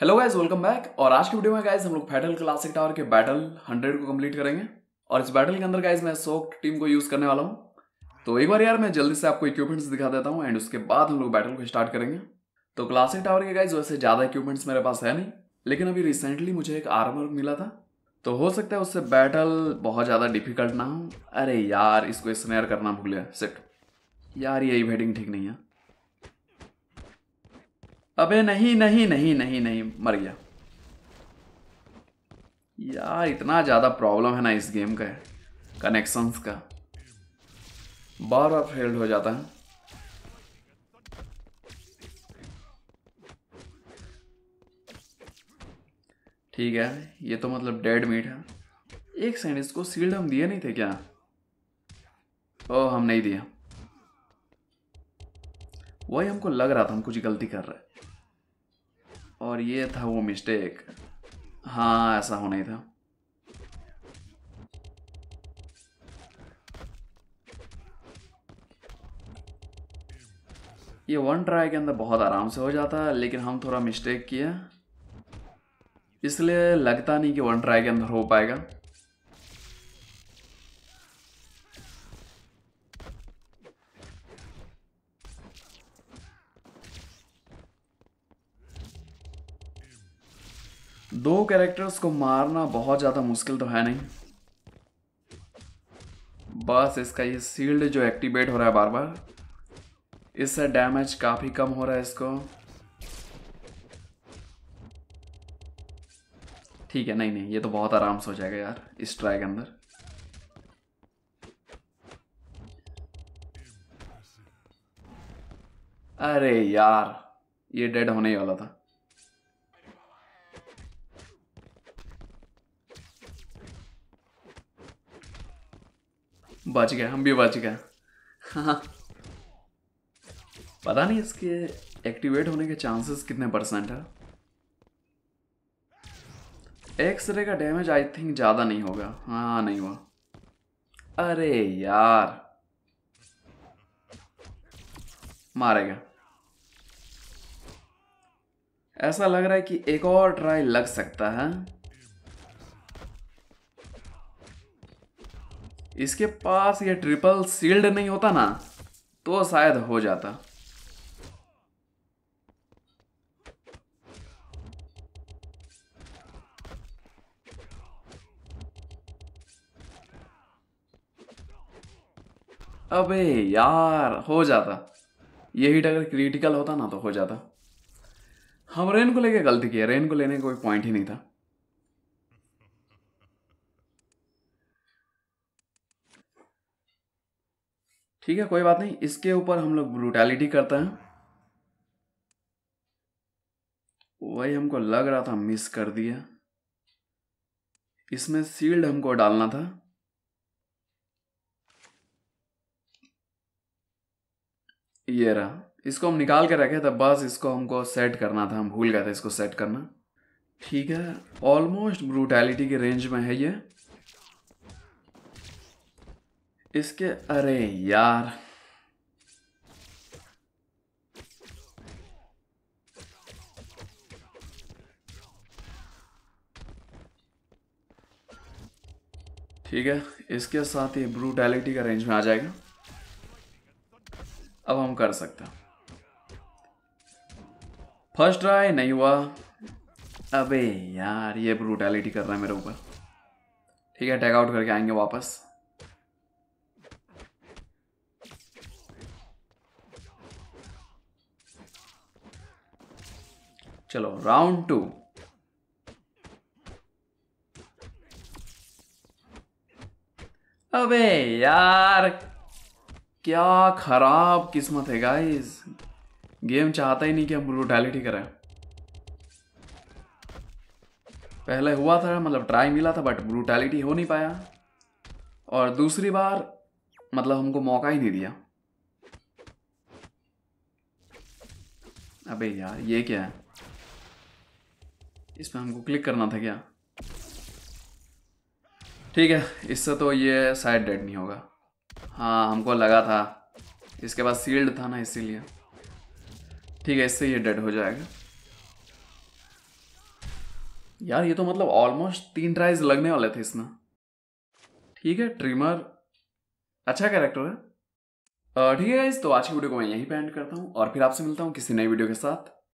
Hello guys welcome back और आज की वीडियो में गाइज हम लोग फैटल क्लासिक टावर के बैटल 100 को कंप्लीट करेंगे और इस बैटल के अंदर गाइज मैं सोक टीम को यूज करने वाला हूँ तो एक बार यार मैं जल्दी से आपको इक्विपमेंट्स दिखा देता हूँ एंड उसके बाद हम लोग बैटल को स्टार्ट करेंगे तो क्लासिक टावर के गाइज वैसे ज़्यादा इक्विपमेंट्स मेरे पास है नहीं लेकिन अभी रिसेंटली मुझे एक आर्मर मिला था तो हो सकता है उससे बैटल बहुत ज़्यादा डिफिकल्ट ना हो अरे यार इसको स्नेर करना भूलिया सेट सिट यार ये वेडिंग ठीक नहीं है अबे नहीं नहीं नहीं नहीं नहीं मर गया यार इतना ज़्यादा प्रॉब्लम है ना इस गेम का कनेक्शंस का बार बार फेल्ड हो जाता है ठीक है ये तो मतलब डेड मीट है एक सेकेंड इसको सील्ड हम दिए नहीं थे क्या ओ हम नहीं दिया वही हमको लग रहा था हम कुछ गलती कर रहे और ये था वो मिस्टेक हाँ ऐसा होना ही था ये वन ट्राई के अंदर बहुत आराम से हो जाता है लेकिन हम थोड़ा मिस्टेक किए इसलिए लगता नहीं कि वन ट्राई के अंदर हो पाएगा दो कैरेक्टर्स को मारना बहुत ज़्यादा मुश्किल तो है नहीं बस इसका ये सील्ड जो एक्टिवेट हो रहा है बार बार इससे डैमेज काफ़ी कम हो रहा है इसको ठीक है नहीं नहीं ये तो बहुत आराम से हो जाएगा यार इस ट्राई के अंदर अरे यार ये डेड होने ही वाला था बच गए हम भी बच गए हाँ। पता नहीं इसके एक्टिवेट होने के चांसेस कितने परसेंट है एक्सरे का डैमेज आई थिंक ज़्यादा नहीं होगा हाँ नहीं हुआ अरे यार मारेगा ऐसा लग रहा है कि एक और ट्राई लग सकता है इसके पास ये ट्रिपल सील्ड नहीं होता ना तो शायद हो जाता अबे यार हो जाता ये हिट तो अगर क्रिटिकल होता ना तो हो जाता हम रेन को लेके गलती किए रेन को लेने का कोई पॉइंट ही नहीं था ठीक है कोई बात नहीं इसके ऊपर हम लोग ब्रूटैलिटी करते हैं वही हमको लग रहा था मिस कर दिया इसमें सील्ड हमको डालना था ये रहा इसको हम निकाल के रखे थे बस इसको हमको सेट करना था हम भूल गए थे इसको सेट करना ठीक है ऑलमोस्ट ब्रूटैलिटी के रेंज में है ये इसके अरे यार ठीक है इसके साथ ही ब्रूटैलिटी का रेंज में आ जाएगा अब हम कर सकते हैं फर्स्ट ट्राई नहीं हुआ अबे यार ये ब्रूटैलिटी कर रहा है मेरे ऊपर ठीक है टैग आउट करके आएंगे वापस चलो राउंड टू अबे यार क्या खराब किस्मत है गाइस गेम चाहता ही नहीं कि हम ब्रूटैलिटी करें पहले हुआ था मतलब ट्राई मिला था बट ब्रूटैलिटी हो नहीं पाया और दूसरी बार मतलब हमको मौका ही नहीं दिया अबे यार ये क्या है इस पर हमको क्लिक करना था क्या ठीक है इससे तो ये साइड डेड नहीं होगा हाँ हमको लगा था इसके बाद सील्ड था ना इसीलिए ठीक है इससे ये डेड हो जाएगा यार ये तो मतलब ऑलमोस्ट तीन ट्राइज लगने वाले थे इसमें ठीक है ट्रिमर अच्छा कैरेक्टर है ठीक है इस तो आज की वीडियो को मैं यहीं पे एंड करता हूँ और फिर आपसे मिलता हूँ किसी नई वीडियो के साथ